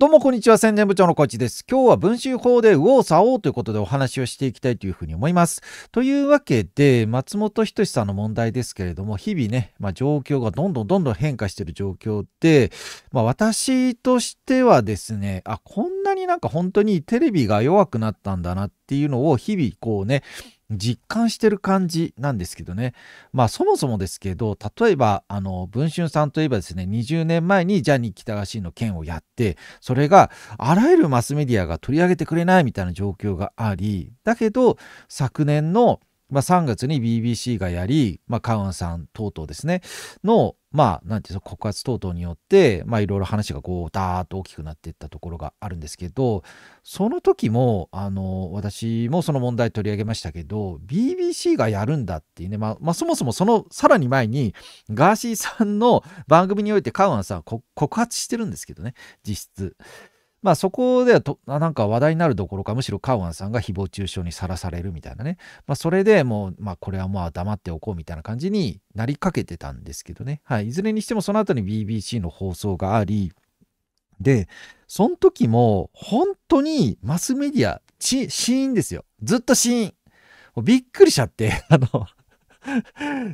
どうもこんにちは、宣伝部長のコーチです。今日は文集法で右往左往ということでお話をしていきたいというふうに思います。というわけで、松本人志さんの問題ですけれども、日々ね、まあ、状況がどんどんどんどん変化している状況で、まあ、私としてはですね、あ、こんなになんか本当にテレビが弱くなったんだなっっていうのを日々こうね、実感してる感じなんですけどね。まあそもそもですけど、例えば、あの、文春さんといえばですね、20年前にジャニー喜多川氏の件をやって、それがあらゆるマスメディアが取り上げてくれないみたいな状況があり、だけど、昨年のまあ、3月に BBC がやり、まあ、カウンさん等々ですね、の、まあ、なんていうの、告発等々によって、まあ、いろいろ話がこう、ダーッと大きくなっていったところがあるんですけど、その時も、あの、私もその問題取り上げましたけど、BBC がやるんだっていうね、まあ、まあ、そもそもその、さらに前に、ガーシーさんの番組においてカウアンさん告発してるんですけどね、実質。まあそこではとなんか話題になるどころかむしろカウアンさんが誹謗中傷にさらされるみたいなね、まあ、それでもう、まあ、これはもう黙っておこうみたいな感じになりかけてたんですけどね、はい、いずれにしてもその後に BBC の放送がありでその時も本当にマスメディアシーンですよずっとシーンびっくりしちゃって あの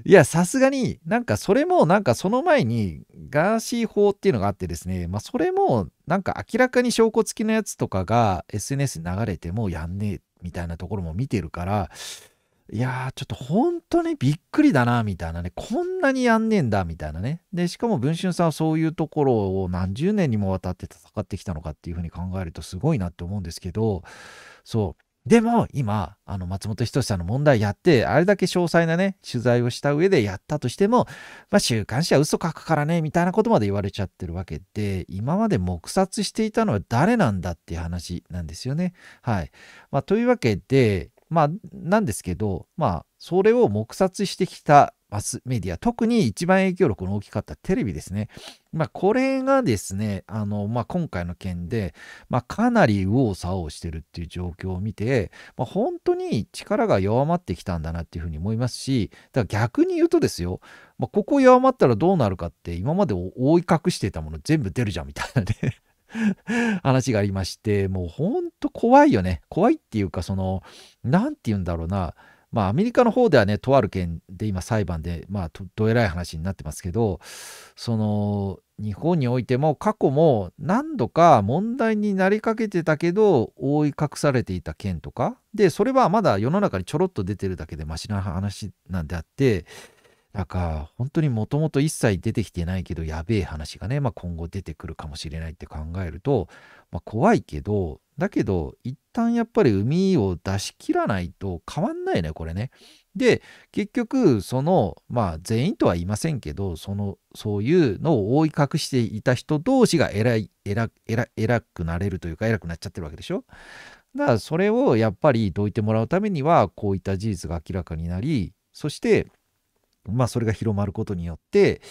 いや、さすがに、なんかそれも、なんかその前に、ガーシー法っていうのがあってですね、まあそれも、なんか明らかに証拠付きのやつとかが SNS に流れてもやんねえみたいなところも見てるから、いやー、ちょっと本当にびっくりだな、みたいなね。こんなにやんねえんだ、みたいなね。で、しかも文春さんはそういうところを何十年にもわたって戦ってきたのかっていうふうに考えるとすごいなって思うんですけど、そう。でも今、あの松本人志さんの問題やって、あれだけ詳細なね、取材をした上でやったとしても、まあ週刊誌は嘘書くからね、みたいなことまで言われちゃってるわけで、今まで黙殺していたのは誰なんだっていう話なんですよね。はい。まあというわけで、まあなんですけど、まあそれを黙殺してきたマスメディア、特に一番影響力の大きかったテレビですね。まあ、これがですね、あの、まあ、今回の件で、まあ、かなり右往左往してるっていう状況を見て、まあ、本当に力が弱まってきたんだなっていうふうに思いますし、だから逆に言うとですよ、まあ、ここ弱まったらどうなるかって、今まで覆い隠してたもの全部出るじゃんみたいなね 話がありまして、もう本当怖いよね。怖いっていうか、その、なんて言うんだろうな、まあ、アメリカの方ではね、とある件で今裁判で、まあ、どえらい話になってますけど、その、日本においても過去も何度か問題になりかけてたけど、覆い隠されていた件とか、で、それはまだ世の中にちょろっと出てるだけでマシな話なんであって、なんか、本当にもともと一切出てきてないけど、やべえ話がね、まあ、今後出てくるかもしれないって考えると、まあ、怖いけど、だけど、一旦やっぱり海を出し切らないと変わんないね、これね。で、結局、その、まあ、全員とは言いませんけど、その、そういうのを覆い隠していた人同士が偉い、偉、偉、偉くなれるというか、偉くなっちゃってるわけでしょだから、それをやっぱりどいてもらうためには、こういった事実が明らかになり、そして、まあ、それが広まることによって、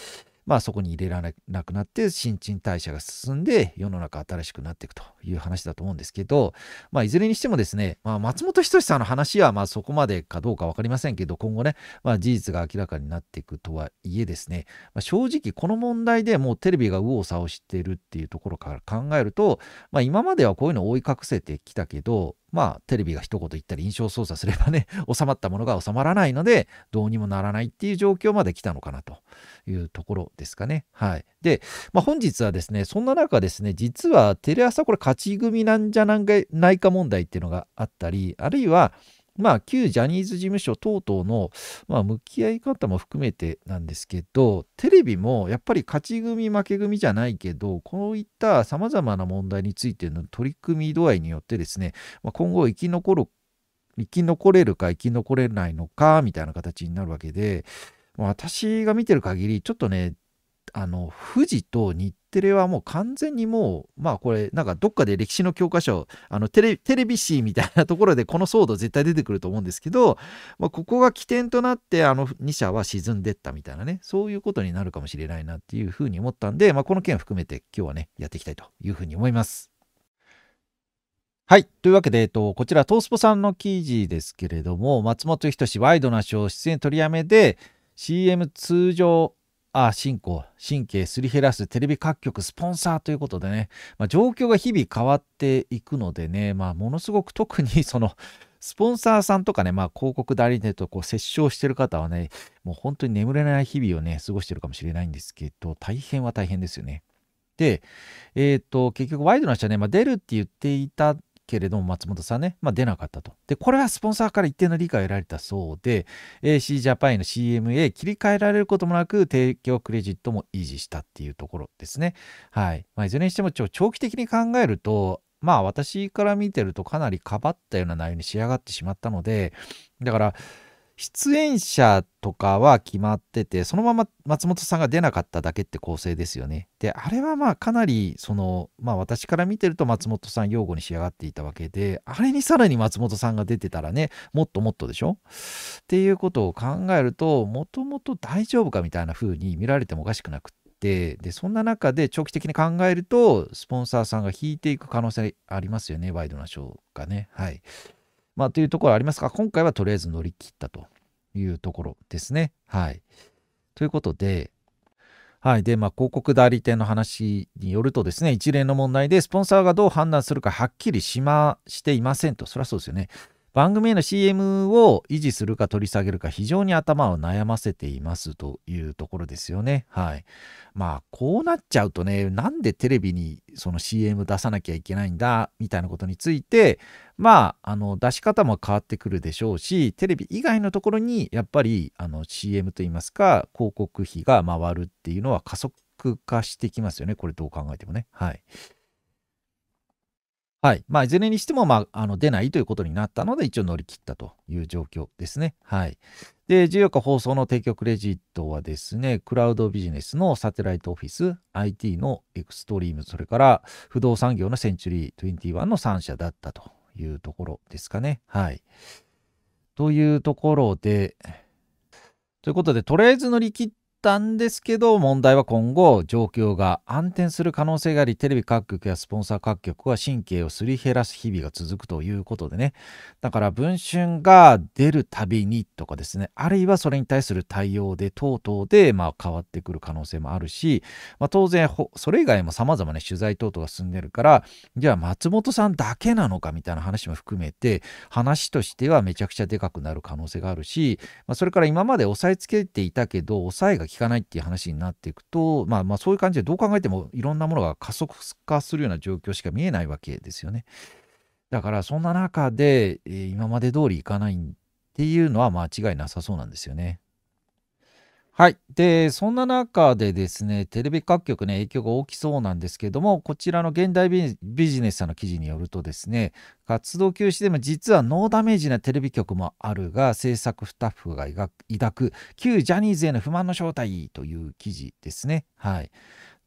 まあ、そこに入れられなくなって新陳代謝が進んで世の中新しくなっていくという話だと思うんですけど、まあ、いずれにしてもですね、まあ、松本人志さんの話はまあそこまでかどうか分かりませんけど今後ね、まあ、事実が明らかになっていくとはいえですね、まあ、正直この問題でもうテレビが右往左往しているっていうところから考えると、まあ、今まではこういうのを覆い隠せてきたけどまあ、テレビが一言言ったり印象操作すればね、収まったものが収まらないので、どうにもならないっていう状況まで来たのかなというところですかね。はい。で、まあ、本日はですね、そんな中ですね、実はテレ朝これ勝ち組なんじゃないか問題っていうのがあったり、あるいは、まあ、旧ジャニーズ事務所等々の、まあ、向き合い方も含めてなんですけど、テレビもやっぱり勝ち組、負け組じゃないけど、こういったさまざまな問題についての取り組み度合いによってですね、まあ、今後生き残る、生き残れるか生き残れないのか、みたいな形になるわけで、まあ、私が見てる限り、ちょっとね、あの富士と日テレはもう完全にもうまあこれなんかどっかで歴史の教科書あのテレテレビ誌みたいなところでこの騒動絶対出てくると思うんですけど、まあ、ここが起点となってあの2社は沈んでったみたいなねそういうことになるかもしれないなっていうふうに思ったんで、まあ、この件含めて今日はねやっていきたいというふうに思います。はい。というわけで、えっと、こちら、トースポさんの記事ですけれども、松本人志ワイドなショー出演取りやめで、CM 通常ああ、進行、神経すり減らすテレビ各局スポンサーということでね、まあ、状況が日々変わっていくのでね、まあ、ものすごく特にその、スポンサーさんとかね、まあ、広告代理店とこう接触してる方はね、もう本当に眠れない日々をね、過ごしてるかもしれないんですけど、大変は大変ですよね。で、えっ、ー、と、結局ワイドな人はね、まあ、出るって言っていたけれども松本さんね、まあ、出なかったと。で、これはスポンサーから一定の理解を得られたそうで、AC ジャパンへの CM へ切り替えられることもなく、提供クレジットも維持したっていうところですね。はい。まあ、いずれにしても長期的に考えると、まあ私から見てるとかなりかばったような内容に仕上がってしまったので、だから、出演者とかは決まっててそのまま松本さんが出なかっただけって構成ですよね。であれはまあかなりそのまあ私から見てると松本さん擁護に仕上がっていたわけであれにさらに松本さんが出てたらねもっともっとでしょっていうことを考えるともともと大丈夫かみたいな風に見られてもおかしくなくって。でそんな中で長期的に考えるとスポンサーさんが引いていく可能性ありますよねワイドなショーがねはいまあ、というところありますが、今回はとりあえず乗り切ったというところですね。はい。ということで、はい。で、まあ、広告代理店の話によるとですね、一連の問題で、スポンサーがどう判断するかはっきりしましていませんと。そりゃそうですよね。番組への CM を維持するか取り下げるか非常に頭を悩ませていますというところですよね。はい。まあ、こうなっちゃうとね、なんでテレビにその CM 出さなきゃいけないんだみたいなことについて、まあ、あの、出し方も変わってくるでしょうし、テレビ以外のところにやっぱりあの CM といいますか、広告費が回るっていうのは加速化してきますよね。これどう考えてもね。はい。はい。まあ、いずれにしても、まあ、あの出ないということになったので、一応乗り切ったという状況ですね。はい。で、14日放送の提供クレジットはですね、クラウドビジネスのサテライトオフィス、IT のエクストリーム、それから不動産業のセンチュリー21の3社だったというところですかね。はい。というところで、ということで、とりあえず乗り切ったんですけど問題は今後状況が暗転する可能性がありテレビ各局やスポンサー各局は神経をすり減らす日々が続くということでねだから文春が出るたびにとかですねあるいはそれに対する対応で等々でまあ変わってくる可能性もあるし、まあ、当然それ以外も様々な取材等々が進んでるからじゃあ松本さんだけなのかみたいな話も含めて話としてはめちゃくちゃでかくなる可能性があるし、まあ、それから今まで押さえつけていたけど抑えが効かないっていう話になっていくと、まあ、まあそういう感じでどう考えてもいろんなものが加速化するような状況しか見えないわけですよね。だからそんな中で、え今まで通りいかないっていうのは間違いなさそうなんですよね。はい。で、そんな中でですね、テレビ各局ね、影響が大きそうなんですけども、こちらの現代ビジネスさんの記事によるとですね、活動休止でも実はノーダメージなテレビ局もあるが、制作スタッフが抱く旧ジャニーズへの不満の正体という記事ですね。はい。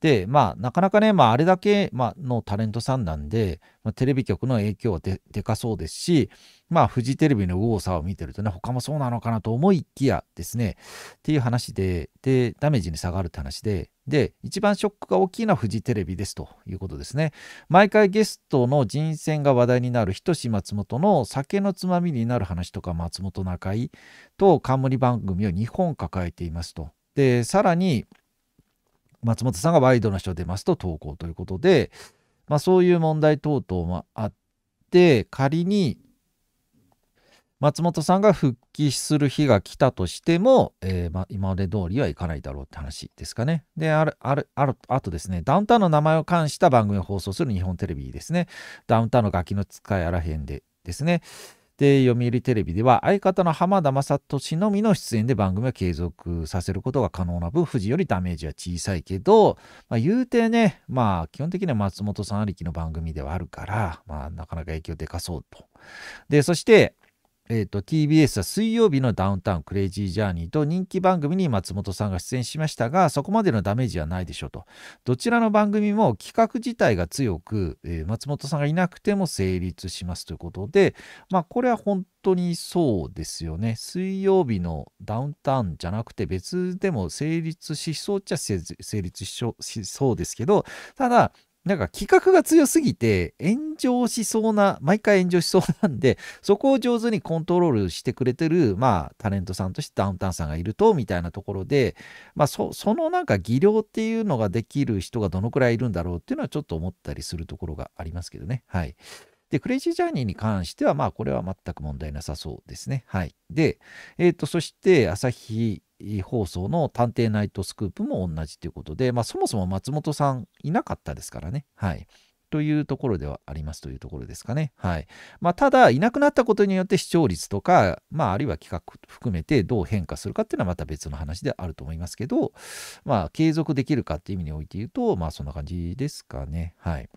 で、まあ、なかなかね、まあ、あれだけ、まあ、のタレントさんなんで、まあ、テレビ局の影響はででかそうですし、まあ、フジテレビの右往左往を見てるとね、他もそうなのかなと思いきやですね、っていう話で、で、ダメージに下がるって話で、で、一番ショックが大きいのはフジテレビですということですね。毎回ゲストの人選が話題になる、人志松本の酒のつまみになる話とか、松本中井と冠番組を2本抱えていますと。で、さらに、松本さんがワイドな人出ますと投稿ということで、まあ、そういう問題等々もあって仮に松本さんが復帰する日が来たとしても、えー、まあ、今まで通りはいかないだろうって話ですかね。で、ある、ある、ある、あとですね、ダウンタウンの名前を冠した番組を放送する日本テレビですね。ダウンタウンのガキの使いあらへんでですね。で、読売テレビでは相方の浜田雅俊のみの出演で番組を継続させることが可能な分、富士よりダメージは小さいけど、まあ、言うてね、まあ基本的には松本さんありきの番組ではあるから、まあなかなか影響でかそうと。で、そして、えーと、TBS は水曜日のダウンタウンクレイジージャーニーと人気番組に松本さんが出演しましたが、そこまでのダメージはないでしょうと。どちらの番組も企画自体が強く、えー、松本さんがいなくても成立しますということで、まあこれは本当にそうですよね。水曜日のダウンタウンじゃなくて別でも成立しそうっちゃ成立しそうですけど、ただなんか企画が強すぎて炎上しそうな、毎回炎上しそうなんで、そこを上手にコントロールしてくれてる、まあ、タレントさんとしてダウンタウンさんがいると、みたいなところで、まあ、そのなんか技量っていうのができる人がどのくらいいるんだろうっていうのはちょっと思ったりするところがありますけどね。はい。で、クレイジージャーニーに関しては、まあ、これは全く問題なさそうですね。はい。で、えっ、ー、と、そして、朝日放送の「探偵ナイトスクープ」も同じということで、まあ、そもそも松本さんいなかったですからね。はい。というところではありますというところですかね。はい。まあ、ただ、いなくなったことによって視聴率とか、まあ、あるいは企画含めてどう変化するかっていうのはまた別の話であると思いますけど、まあ、継続できるかっていう意味において言うと、まあ、そんな感じですかね。はい。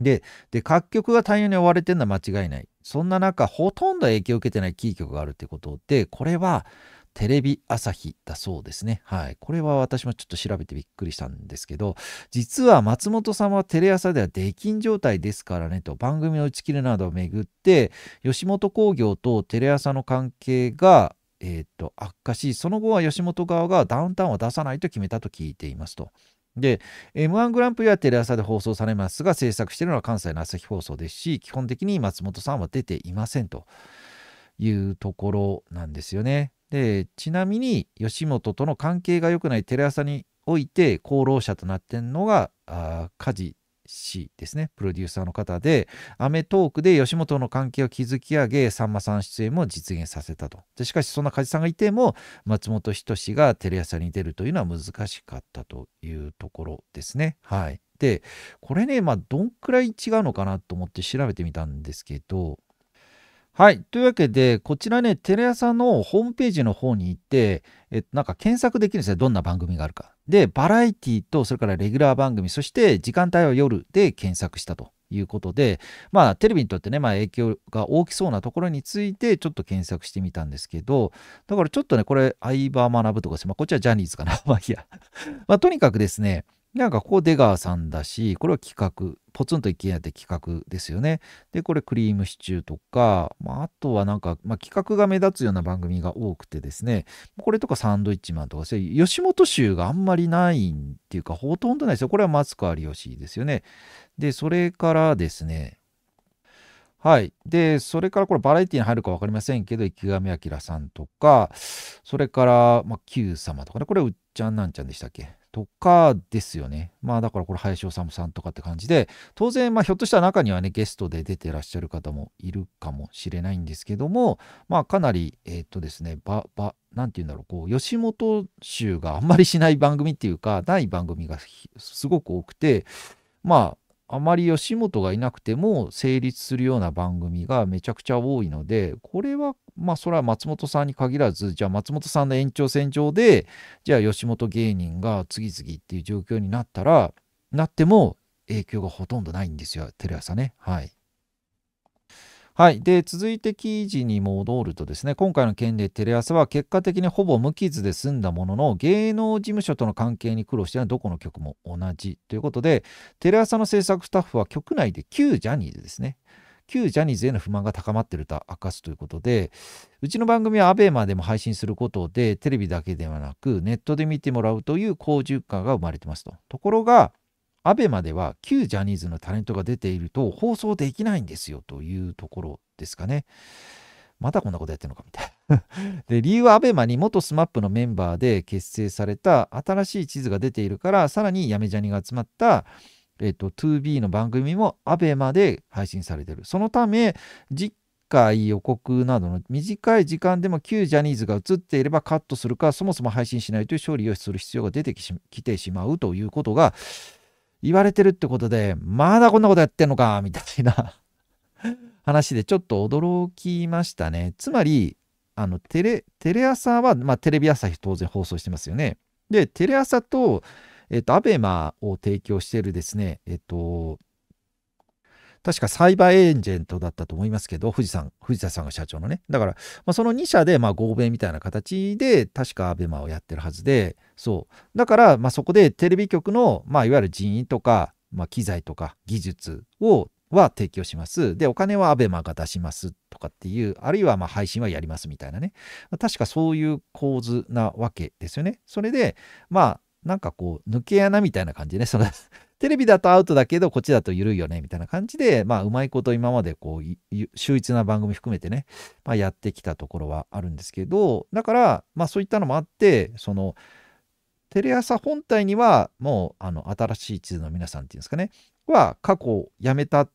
で、で各局が対応に追われてるのは間違いない。そんな中、ほとんど影響を受けてないキー局があるってことで、これは、テレビ朝日だそうですね。はい。これは私もちょっと調べてびっくりしたんですけど、実は松本さんはテレ朝では出禁状態ですからねと、番組の打ち切りなどをめぐって、吉本興業とテレ朝の関係が、えー、っと、悪化し、その後は吉本側がダウンタウンを出さないと決めたと聞いていますと。で、M1 グランプリはテレ朝で放送されますが、制作しているのは関西の朝日放送ですし、基本的に松本さんは出ていませんというところなんですよね。でちなみに吉本との関係が良くないテレ朝において功労者となってんのが梶氏ですねプロデューサーの方で『アメトーク』で吉本の関係を築き上げさんまさん出演も実現させたとでしかしそんな梶さんがいても松本人志がテレ朝に出るというのは難しかったというところですねはいでこれねまあどんくらい違うのかなと思って調べてみたんですけどはい。というわけで、こちらね、テレ朝のホームページの方に行って、えなんか検索できるんですね。どんな番組があるか。で、バラエティと、それからレギュラー番組、そして時間帯は夜で検索したということで、まあ、テレビにとってね、まあ、影響が大きそうなところについて、ちょっと検索してみたんですけど、だからちょっとね、これ、相葉学ぶとかですね、まあ、こっちはジャニーズかな。まあ、いや。まあ、とにかくですね、なんかここ出川さんだし、これは企画、ポツンと一軒家って企画ですよね。で、これクリームシチューとか、まあ、あとはなんか、まあ、企画が目立つような番組が多くてですね、これとかサンドイッチマンとか、吉本集があんまりないっていうか、ほとんどないですよ。これはマツコ有吉ですよね。で、それからですね、はい。で、それからこれバラエティに入るか分かりませんけど、池上彰さんとか、それから、まあ、Q 様とかね、これうっちゃんなんちゃんでしたっけとかですよね。まあだからこれ林修さんとかって感じで、当然まあひょっとしたら中にはね、ゲストで出てらっしゃる方もいるかもしれないんですけども、まあかなり、えっ、ー、とですね、ば、ば、なんて言うんだろう、こう、吉本集があんまりしない番組っていうか、ない番組がすごく多くて、まああまり吉本がいなくても成立するような番組がめちゃくちゃ多いのでこれはまあそれは松本さんに限らずじゃあ松本さんの延長線上でじゃあ吉本芸人が次々っていう状況になったらなっても影響がほとんどないんですよテレ朝ねはい。はい、で続いて記事に戻るとですね今回の件でテレ朝は結果的にほぼ無傷で済んだものの芸能事務所との関係に苦労してのはどこの局も同じということでテレ朝の制作スタッフは局内で旧ジャニーズですね旧ジャニーズへの不満が高まっていると明かすということでうちの番組は ABEMA でも配信することでテレビだけではなくネットで見てもらうという好循環が生まれてますと。ところがアベマでは旧ジャニーズのタレントが出ていると放送できないんですよというところですかね。またこんなことやってるのかみたいな で、理由は abema に元 SMAP のメンバーで結成された新しい地図が出ているから、さらにやめジャニが集まった、えっと、2B の番組も abema で配信されてる。そのため、次回予告などの短い時間でも旧ジャニーズが映っていればカットするか、そもそも配信しないという勝利をする必要が出てきてしまうということが、言われてるってことで、まだこんなことやってんのか、みたいな 話でちょっと驚きましたね。つまり、あの、テレ、テレ朝は、まあ、テレビ朝日当然放送してますよね。で、テレ朝と、えっ、と、アベマを提供しているですね、えっ、と、確かサイバーエージェントだったと思いますけど、藤さん、藤田さんが社長のね。だから、まあ、その2社で、まあ、合弁みたいな形で、確かアベマをやってるはずで、そう。だから、まあ、そこでテレビ局の、まあ、いわゆる人員とか、まあ、機材とか技術をは提供します。で、お金はアベマが出しますとかっていう、あるいはま配信はやりますみたいなね。確かそういう構図なわけですよね。それで、まあ、なんかこう、抜け穴みたいな感じでね、そのテレビだとアウトだけど、こっちだと緩いよね、みたいな感じで、まあ、うまいこと今まで、こう、秀逸な番組含めてね、まあ、やってきたところはあるんですけど、だから、まあ、そういったのもあって、その、テレ朝本体には、もう、あの、新しい地図の皆さんっていうんですかね、は、過去辞めた、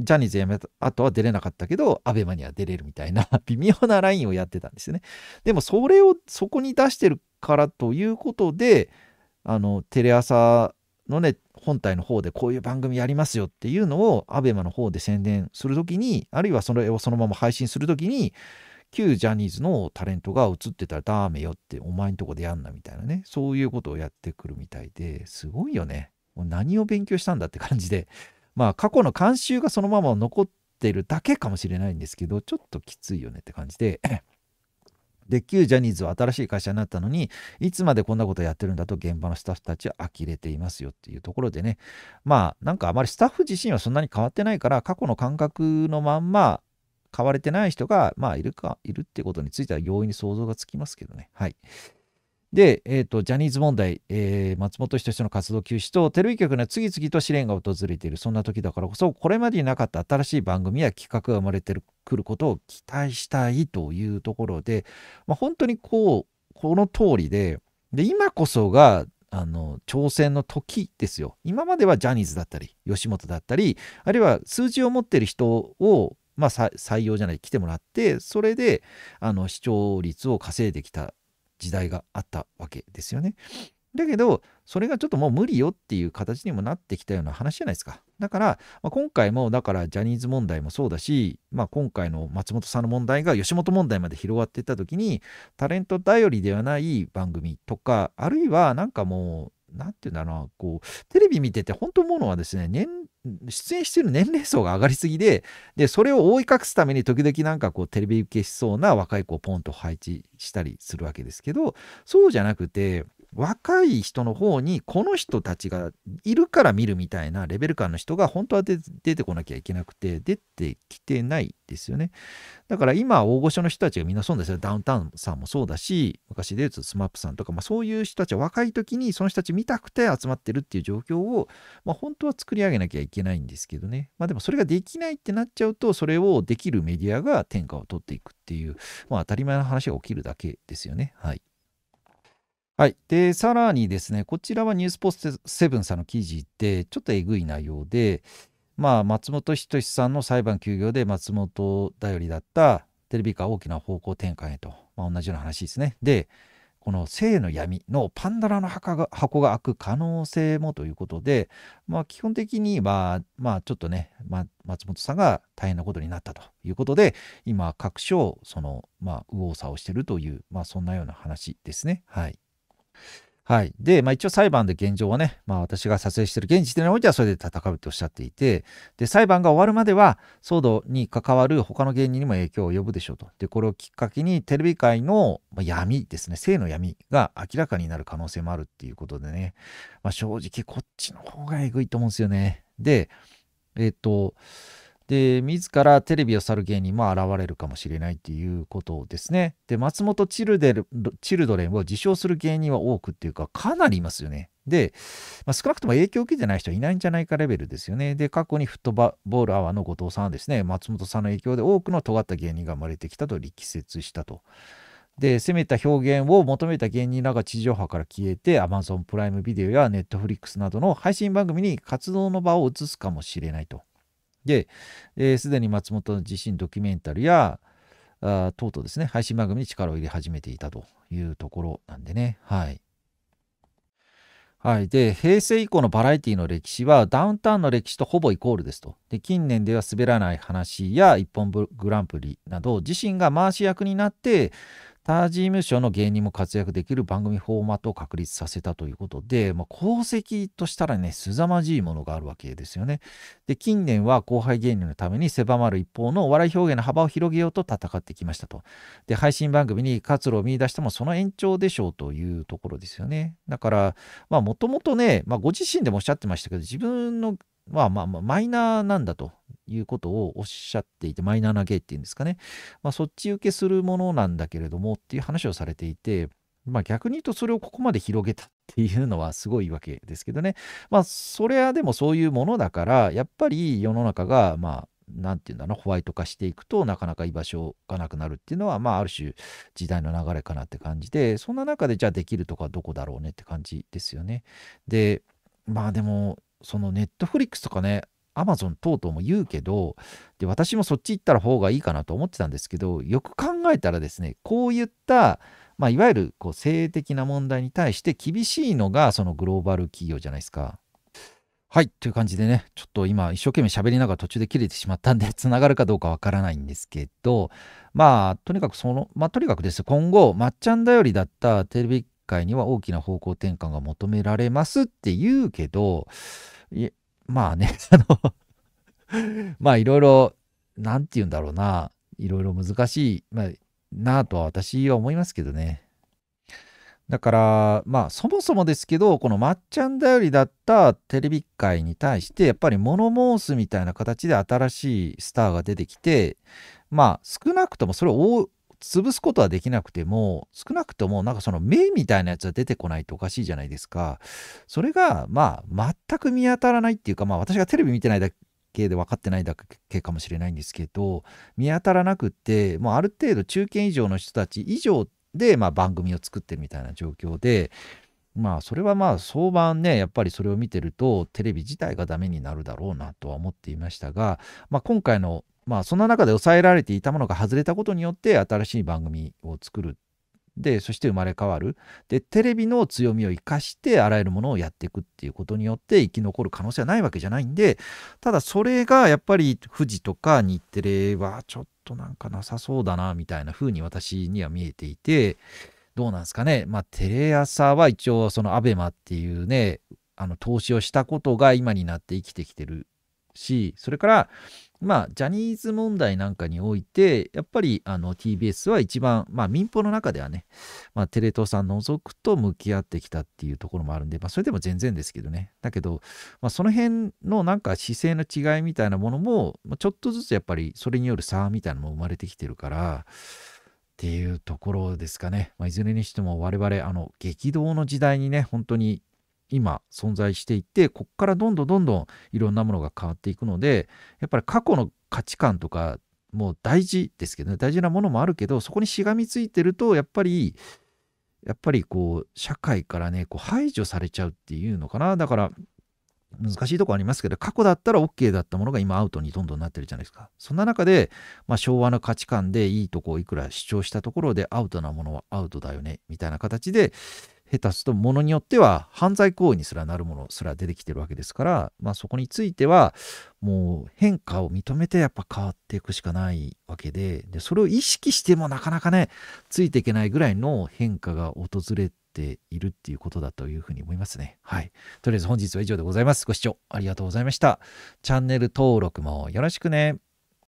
ジャニーズ辞めた後は出れなかったけど、アベマには出れるみたいな 微妙なラインをやってたんですよね。でも、それをそこに出してるからということで、あの、テレ朝のね、本体の方でこういう番組やりますよっていうのを ABEMA の方で宣伝するときに、あるいはそれをそのまま配信するときに、旧ジャニーズのタレントが映ってたらダメよってお前んとこでやんなみたいなね、そういうことをやってくるみたいですごいよね。もう何を勉強したんだって感じで、まあ過去の慣習がそのまま残ってるだけかもしれないんですけど、ちょっときついよねって感じでで旧ジャニーズは新しい会社になったのにいつまでこんなことやってるんだと現場のスタッフたちは呆れていますよっていうところでねまあなんかあまりスタッフ自身はそんなに変わってないから過去の感覚のまんま買われてない人がまあいるかいるってことについては容易に想像がつきますけどねはい。で、えーと、ジャニーズ問題、えー、松本人志の活動休止と照井局の次々と試練が訪れているそんな時だからこそこれまでになかった新しい番組や企画が生まれてくることを期待したいというところで、まあ、本当にこうこの通りでで今こそがあの挑戦の時ですよ今まではジャニーズだったり吉本だったりあるいは数字を持ってる人をまあ、採用じゃない来てもらってそれであの視聴率を稼いできた時代があったわけですよね。だけど、それがちょっともう無理よっていう形にもなってきたような話じゃないですか。だから、まあ、今回も、だからジャニーズ問題もそうだし、まあ、今回の松本さんの問題が吉本問題まで広がっていった時に、タレント頼りではない番組とか、あるいはなんかもう、なんていうんだろうな、こう、テレビ見てて本当思うのはですね、年出演している年齢層が上がりすぎででそれを覆い隠すために時々なんかこうテレビ受けしそうな若い子をポンと配置したりするわけですけどそうじゃなくて若い人の方にこの人たちがいるから見るみたいなレベル感の人が本当は出てこなきゃいけなくて出てきてないですよねだから今大御所の人たちがみんなそうですよダウンタウンさんもそうだし昔で言うと SMAP さんとか、まあ、そういう人たちは若い時にその人たち見たくて集まってるっていう状況を、まあ、本当は作り上げなきゃいけないんですけどねまあでもそれができないってなっちゃうとそれをできるメディアが天下を取っていくっていう、まあ、当たり前の話が起きるだけですよねはい。はい、でさらにですねこちらはニュースポスト7さんの記事でちょっとえぐい内容で、まあ、松本人志さんの裁判休業で松本頼りだったテレビが大きな方向転換へと、まあ、同じような話ですね。でこの性の闇のパンダラの箱が箱が開く可能性もということで、まあ、基本的には、まあ、ちょっとね、ま松本さんが大変なことになったということで今各所その、まあ、右往左往してるという、まあ、そんなような話ですね。はいはい。で、まあ一応裁判で現状はね、まあ私が撮影している現時点においてはそれで戦うとおっしゃっていて、で、裁判が終わるまでは騒動に関わる他の芸人にも影響を及ぶでしょうと。で、これをきっかけにテレビ界の闇ですね、性の闇が明らかになる可能性もあるっていうことでね、まあ正直こっちの方がえぐいと思うんですよね。で、えっ、と、で自らテレビを去る芸人も現れるかもしれないっていうことですね。で松本チルデルチルドレンを自称する芸人は多くっていうかかなりいますよね。で、まあ、少なくとも影響を受けてない人はいないんじゃないかレベルですよね。で過去にフットボールアワーの後藤さんはですね松本さんの影響で多くの尖った芸人が生まれてきたと力説したと。で攻めた表現を求めた芸人らが地上波から消えて Amazon プライムビデオや Netflix などの配信番組に活動の場を移すかもしれないと。で、す、えー、で、に松本の自身ドキュメンタルや、あとうとうですね、配信番組に力を入れ始めていたというところなんでね。はい。はい。で、平成以降のバラエティの歴史はダウンタウンの歴史とほぼイコールですと。で、近年では滑らない話や一本グランプリなど、自身が回し役になって、他事務所の芸人も活躍できる番組フォーマットを確立させたということで、まあ、功績としたらね、凄まじいものがあるわけですよね。で、近年は後輩芸人のために狭まる一方のお笑い表現の幅を広げようと戦ってきましたと。で、配信番組に活路を見出してもその延長でしょうというところですよね。だから、まあ、もともとね、まあ、ご自身でもおっしゃってましたけど、自分の、は、まあまあ、マイナーなんだと。いうことをおっしゃっていて、マイナーなゲっていうんですかね。まあ、そっち受けするものなんだけれどもっていう話をされていて、まあ、逆に言うとそれをここまで広げたっていうのはすごいわけですけどね。まあ、それはでもそういうものだから、やっぱり世の中が、まあ、何て言うんだろうホワイト化していくとなかなか居場所がなくなるっていうのは、まあ、ある種時代の流れかなって感じでそんな中でじゃあできるとかどこだろうねって感じですよね。でまあでもそのネットフリックスとかねアマゾン等々も言うけどで私もそっち行ったら方がいいかなと思ってたんですけどよく考えたらですねこういった、まあ、いわゆるこう性的な問題に対して厳しいのがそのグローバル企業じゃないですか。はいという感じでねちょっと今一生懸命喋りながら途中で切れてしまったんでつな がるかどうかわからないんですけどまあとにかくそのまあとにかくです今後まっちゃん頼りだったテレビ界には大きな方向転換が求められますって言うけどまあね、あのまあいろいろ、なんて言うんだろうな、いろいろ難しい、まあ、なとは私は思いますけどね。だから、まあそもそもですけど、このまっちゃんだよりだったテレビ界に対して、やっぱりモノモースみたいな形で新しいスターが出てきて、まあ少なくともそれを潰すことはできなくても少なくともなんかその目みたいなやつは出てこないとおかしいじゃないですかそれがまあ全く見当たらないっていうかまあ私がテレビ見てないだけで分かってないだけかもしれないんですけど見当たらなくってもうある程度中堅以上の人たち以上で、まあ、番組を作ってるみたいな状況でまあそれはまあ早晩ねやっぱりそれを見てるとテレビ自体がダメになるだろうなとは思っていましたが、まあ、今回のまあそんな中で抑えられていたものが外れたことによって新しい番組を作るでそして生まれ変わるでテレビの強みを生かしてあらゆるものをやっていくっていうことによって生き残る可能性はないわけじゃないんでただそれがやっぱり富士とか日テレはちょっとなんかなさそうだなみたいな風に私には見えていてどうなんですかね。まあ、テレ朝は一応、そのアベマっていうね、あの投資をしたことが今になって生きてきてるし、それから、まあ、ジャニーズ問題なんかにおいて、やっぱりあの TBS は一番、まあ、民放の中ではね、まあ、テレ東さん除くと向き合ってきたっていうところもあるんで、まあ、それでも全然ですけどね。だけど、まあ、その辺のなんか姿勢の違いみたいなものも、ちょっとずつやっぱりそれによる差みたいなのも生まれてきてるから、っていうところですかね、まあ、いずれにしても我々あの激動の時代にね本当に今存在していてこっからどんどんどんどんいろんなものが変わっていくのでやっぱり過去の価値観とかもう大事ですけどね大事なものもあるけどそこにしがみついてるとやっぱりやっぱりこう社会からねこう排除されちゃうっていうのかなだから難しいとこありますけど過去だったら OK だったものが今アウトにどんどんなってるじゃないですかそんな中で、まあ、昭和の価値観でいいとこをいくら主張したところでアウトなものはアウトだよねみたいな形で下手すとものによっては犯罪行為にすらなるものすら出てきてるわけですから、まあ、そこについてはもう変化を認めてやっぱ変わっていくしかないわけででそれを意識してもなかなかねついていけないぐらいの変化が訪れているっていうことだというふうに思いますね。はい。とりあえず本日は以上でございます。ご視聴ありがとうございました。チャンネル登録もよろしくね。